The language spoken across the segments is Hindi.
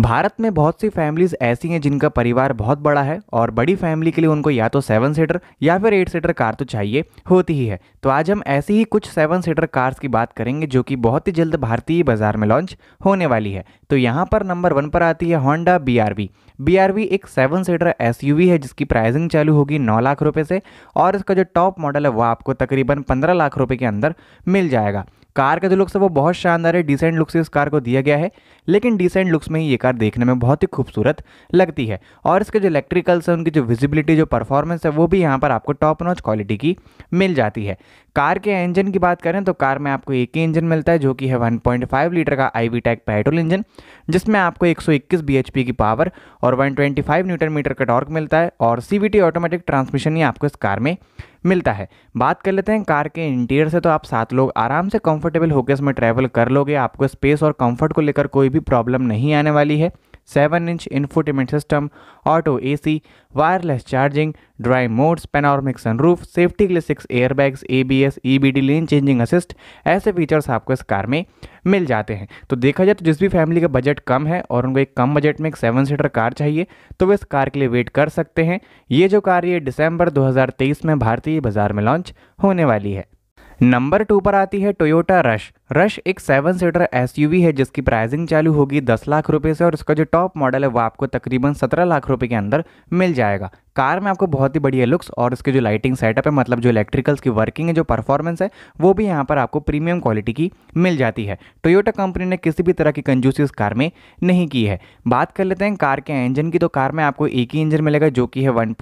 भारत में बहुत सी फैमिलीज़ ऐसी हैं जिनका परिवार बहुत बड़ा है और बड़ी फैमिली के लिए उनको या तो सेवन सीटर या फिर एट सीटर कार तो चाहिए होती ही है तो आज हम ऐसी ही कुछ सेवन सीटर कार्स की बात करेंगे जो कि बहुत ही जल्द भारतीय बाजार में लॉन्च होने वाली है तो यहाँ पर नंबर वन पर आती है Honda B R V B R V एक seven seater S U V है जिसकी प्राइसिंग चालू होगी नौ लाख रुपये से और इसका जो टॉप मॉडल है वह आपको तकरीबन पंद्रह लाख रुपये के अंदर मिल जाएगा कार का जो लुक्स है वो बहुत शानदार है डिसेंट लुक्स इस कार को दिया गया है लेकिन डिसेंट लुक्स में ही ये कार देखने में बहुत ही खूबसूरत लगती है और इसके जो इलेक्ट्रिकल्स हैं उनकी जो विजिबिलिटी जो परफॉर्मेंस है वो भी यहाँ पर आपको टॉप नॉच क्वालिटी की मिल जाती है कार के इंजन की बात करें तो कार में आपको एक ही इंजन मिलता है जो कि है 1.5 लीटर का आई वी पेट्रोल इंजन जिसमें आपको 121 सौ की पावर और 125 न्यूटन मीटर का टॉर्क मिलता है और सीवीटी ऑटोमेटिक ट्रांसमिशन ही आपको इस कार में मिलता है बात कर लेते हैं कार के इंटीरियर से तो आप सात लोग आराम से कम कंफर्टेबल होकर इसमें ट्रैवल कर लोगे आपको स्पेस और कंफर्ट को लेकर कोई भी प्रॉब्लम नहीं आने वाली है seven inch infotainment system auto AC wireless charging drive modes panoramic sunroof safety के लिए six airbags ABS EBD lane changing assist ऐसे फीचर्स आपको इस कार में मिल जाते हैं तो देखा जाए तो जिस भी फैमिली का बजट कम है और उनको एक कम बजट में एक सेवन सीटर कार चाहिए तो वे इस कार के लिए वेट कर सकते हैं ये जो कार ये दिसंबर 2023 में भारतीय बाजार में लॉन्च होने वाली है नंबर टू पर आती है टोयोटा रश रश एक सेवन सीटर एसयूवी है जिसकी प्राइसिंग चालू होगी दस लाख रुपए से और इसका जो टॉप मॉडल है वो आपको तकरीबन सत्रह लाख रुपए के अंदर मिल जाएगा कार में आपको बहुत ही बढ़िया लुक्स और उसके जो लाइटिंग सेटअप है मतलब जो इलेक्ट्रिकल्स की वर्किंग है जो परफॉर्मेंस है वो भी यहाँ पर आपको प्रीमियम क्वालिटी की मिल जाती है टोयोटा कंपनी ने किसी भी तरह की कंजूसी उस कार में नहीं की है बात कर लेते हैं कार के इंजन की तो कार में आपको एक ही इंजन मिलेगा जो कि है वन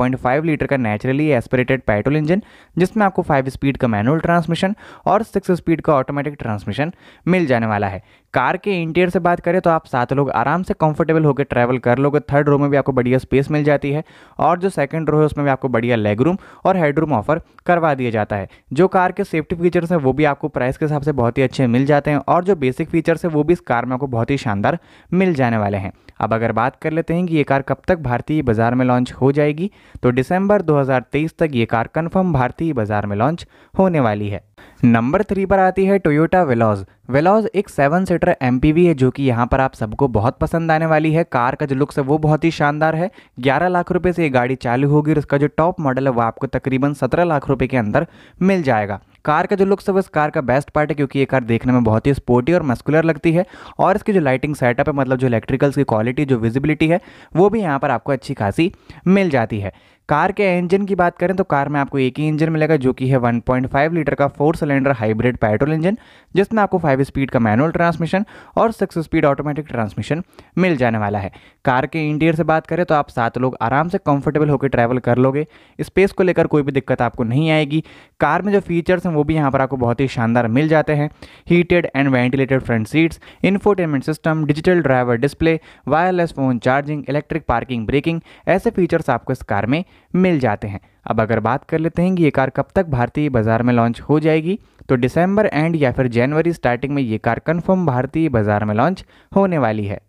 लीटर का नेचुरली एस्परेटेड पेट्रोल इंजन जिसमें आपको फाइव स्पीड का मैनुअल ट्रांसमिशन और सिक्स स्पीड का ऑटोमेटिक ट्रांसमिशन मिल जाने वाला है कार के इंटीरियर से बात करें तो आप सात लोग आराम से कंफर्टेबल होकर ट्रैवल कर लोगे थर्ड रो में भी आपको बढ़िया स्पेस मिल जाती है और जो सेकंड रो है उसमें भी आपको बढ़िया लेग रूम और हेड रूम ऑफर करवा दिया जाता है जो कार के सेफ्टी फीचर्स हैं वो भी आपको प्राइस के हिसाब से बहुत ही अच्छे मिल जाते हैं और जो बेसिक फीचर्स है वो भी इस कार में आपको बहुत ही शानदार मिल जाने वाले हैं अब अगर बात कर लेते हैं कि ये कार कब तक भारतीय बाजार में लॉन्च हो जाएगी तो दिसंबर 2023 तक ये कार कंफर्म भारतीय बाजार में लॉन्च होने वाली है नंबर थ्री पर आती है टोयोटा वेलॉज वेलॉज एक सेवन सीटर एम है जो कि यहाँ पर आप सबको बहुत पसंद आने वाली है कार का जो लुक्स है वो बहुत ही शानदार है 11 लाख रुपए से ये गाड़ी चालू होगी और इसका जो टॉप मॉडल है वो आपको तकरीबन 17 लाख रुपए के अंदर मिल जाएगा कार का जो लुक्स है वो इस कार का बेस्ट पार्ट है क्योंकि ये कार देखने में बहुत ही स्पोर्टी और मस्कुलर लगती है और इसकी जो लाइटिंग सेटअप है मतलब जो इलेक्ट्रिकल्स की क्वालिटी जो विजिबिलिटी है वो भी यहाँ पर आपको अच्छी खासी मिल जाती है कार के इंजन की बात करें तो कार में आपको एक ही इंजन मिलेगा जो कि है 1.5 लीटर का four cylinder hybrid petrol engine जिसमें आपको फाइव स्पीड का मैनुअल ट्रांसमिशन और सिक्स स्पीड ऑटोमेटिक ट्रांसमिशन मिल जाने वाला है कार के इंटीरियर से बात करें तो आप सात लोग आराम से कंफर्टेबल होकर ट्रैवल कर लोगे स्पेस को लेकर कोई भी दिक्कत आपको नहीं आएगी कार में जो फीचर्स हैं वो भी यहाँ पर आपको बहुत ही शानदार मिल जाते हैं heated and ventilated front seats infotainment system digital driver display wireless phone charging electric parking braking ऐसे फीचर्स आपको इस कार में मिल जाते हैं अब अगर बात कर लेते हैं कि ये कार कब तक भारतीय बाज़ार में लॉन्च हो जाएगी तो दिसंबर एंड या फिर जनवरी स्टार्टिंग में ये कार कन्फर्म भारतीय बाज़ार में लॉन्च होने वाली है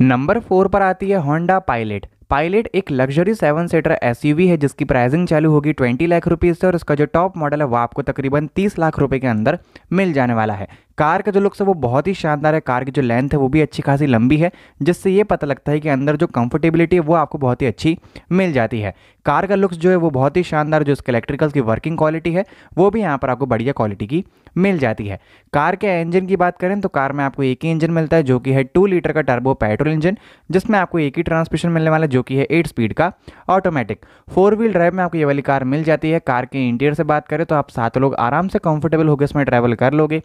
नंबर फोर पर आती है होंडा पायलट पायलट एक लग्जरी सेवन सीटर एस है जिसकी प्राइसिंग चालू होगी ट्वेंटी लाख रुपीज़ से और इसका जो टॉप मॉडल है वो आपको तकरीबन तीस लाख रुपए के अंदर मिल जाने वाला है कार का जो लुक्स है वो बहुत ही शानदार है कार की जो लेंथ है वो भी अच्छी खासी लंबी है जिससे ये पता लगता है कि अंदर जो कंफर्टेबिलिटी है वो आपको बहुत ही अच्छी मिल जाती है कार का लुक्स जो है वो बहुत ही शानदार जो इसके इलेक्ट्रिकल्स की वर्किंग क्वालिटी है वो भी यहाँ पर आपको बढ़िया क्वालिटी की मिल जाती है कार के इंजन की बात करें तो कार में आपको एक ही इंजन मिलता है जो कि है टू लीटर का टर्बो पेट्रोल इंजन जिसमें आपको एक ही ट्रांसमिशन मिलने वाला जो कि है एट स्पीड का ऑटोमेटिक फोर व्हील ड्राइव में आपको ये वाली कार मिल जाती है कार के इंटीरियर से बात करें तो आप सात लोग आराम से कंफर्टेबल होकर इसमें ट्रैवल कर लोगे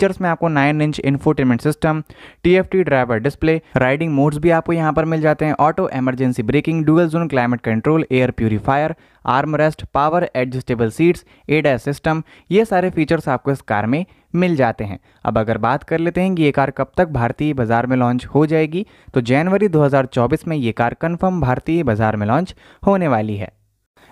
फीचर्स में आपको nine inch infotainment system T driver display riding modes भी आपको यहाँ पर मिल जाते हैं auto emergency braking dual zone climate control air purifier arm rest power adjustable seats ADAS system ये सारे फीचर्स आपको इस कार में मिल जाते हैं अब अगर बात कर लेते हैं कि ये कार कब तक भारतीय बाजार में लॉन्च हो जाएगी तो जनवरी 2024 में ये कार कन्फर्म भारतीय बाजार में लॉन्च होने वाली है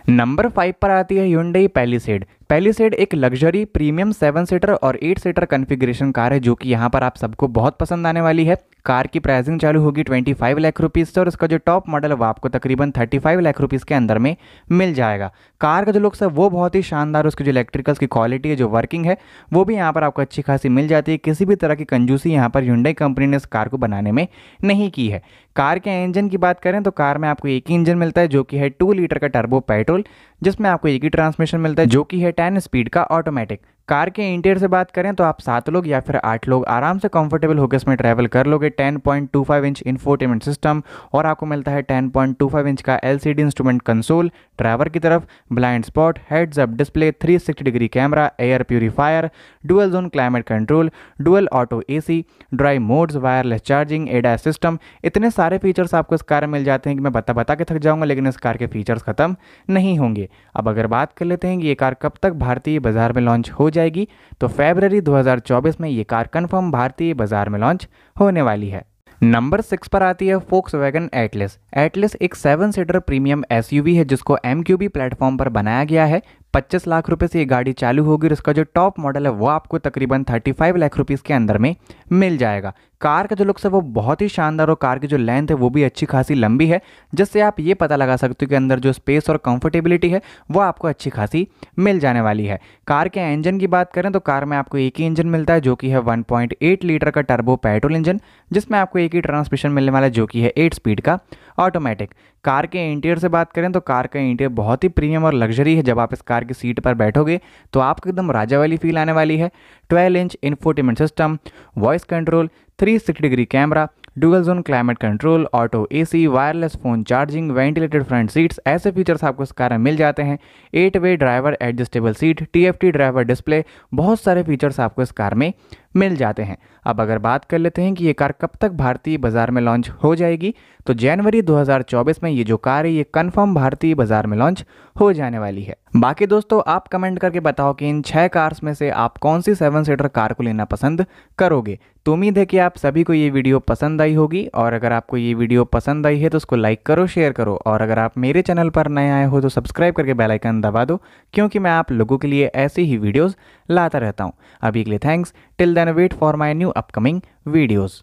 नंबर फाइव पर आती है युंडई पैलीसेड पेलिसेड एक लग्जरी प्रीमियम सेवन सीटर और एट सीटर कन्फिग्रेशन कार है जो कि यहाँ पर आप सबको बहुत पसंद आने वाली है कार की प्राइसिंग चालू होगी 25 लाख रुपीज़ से और इसका जो टॉप मॉडल है वो आपको तकरीबन 35 लाख रुपीज़ के अंदर में मिल जाएगा कार का जो लुक्स है वो बहुत ही शानदार उसकी जो इलेक्ट्रिकल्स की क्वालिटी है जो वर्किंग है वो भी यहाँ पर आपको अच्छी खासी मिल जाती है किसी भी तरह की कंजूसी यहाँ पर यूंडई कंपनी ने इस कार को बनाने में नहीं की है कार के इंजन की बात करें तो कार में आपको एक ही इंजन मिलता है जो कि है टू लीटर का टर्बो पेट्रोल जिसमें आपको एक ही ट्रांसमिशन मिलता है जो कि है टेन स्पीड का ऑटोमेटिक कार के इंटीरियर से बात करें तो आप सात लोग या फिर आठ लोग आराम से कंफर्टेबल होकर इसमें ट्रैवल कर लोगे 10.25 इंच इन्फोटेनमेंट सिस्टम और आपको मिलता है 10.25 इंच का एलसीडी इंस्ट्रूमेंट कंसोल ड्राइवर की तरफ blind spot heads up display 360 degree camera air purifier dual zone climate control dual auto A drive modes wireless charging ADAS system इतने सारे फीचर्स आपको इस कार में मिल जाते हैं कि मैं बता बता के थक जाऊँगा लेकिन इस कार के फीचर्स खत्म नहीं होंगे अब अगर बात कर लेते हैं कि ये कार कब तक भारतीय बाजार में लॉन्च हो जाए जाएगी तो फेबररी 2024 में ये कार कन्फर्म भारतीय बाजार में लॉन्च होने वाली है नंबर सिक्स पर आती है फोक्स वैगन एटलेस एटलेस एक सेवन सीटर प्रीमियम एसयूवी है जिसको एम प्लेटफॉर्म पर बनाया गया है पच्चीस लाख रुपए से ये गाड़ी चालू होगी और उसका जो टॉप मॉडल है वो आपको तकरीबन थर्टी फाइव लाख रुपीज़ के अंदर में मिल जाएगा कार का जो लुक्स है वो बहुत ही शानदार और कार की जो लेंथ है वो भी अच्छी खासी लंबी है जिससे आप ये पता लगा सकते हो कि अंदर जो स्पेस और कंफर्टेबिलिटी है वो आपको अच्छी खासी मिल जाने वाली है कार के इंजन की बात करें तो कार में आपको एक ही इंजन मिलता है जो कि है 1.8 लीटर का टर्बो पेट्रोल इंजन जिसमें आपको एक ही ट्रांसमिशन मिलने वाला है जो कि है एट स्पीड का ऑटोमेटिक कार के इंटीरियर से बात करें तो कार का इंटीरियर बहुत ही प्रीमियम और लग्जरी है जब आप इस कार की सीट पर बैठोगे तो आपको एकदम राजा वाली फील आने वाली है twelve inch infotainment system voice control three degree camera dual zone climate control auto AC wireless phone charging ventilated front seats ऐसे फीचर्स आपको इस कार में मिल जाते हैं eight way driver adjustable seat TFT driver display बहुत सारे फीचर्स आपको इस कार में मिल जाते हैं अब अगर बात कर लेते हैं कि ये कार कब तक भारतीय बाजार में लॉन्च हो जाएगी तो जनवरी 2024 में ये जो कार है ये कंफर्म भारतीय बाजार में लॉन्च हो जाने वाली है बाकी दोस्तों आप कमेंट करके बताओ कि इन छह कार्स में से आप कौन सी सेवन सीटर कार को लेना पसंद करोगे तो उम्मीद है कि आप सभी को ये वीडियो पसंद आई होगी और अगर आपको ये वीडियो पसंद आई है तो उसको लाइक करो शेयर करो और अगर आप मेरे चैनल पर नए आए हो तो सब्सक्राइब करके बेल आइकन दबा दो क्योंकि मैं आप लोगों के लिए ऐसी ही वीडियोस लाता रहता हूँ अभी के लिए thanks Till then wait for my new upcoming videos.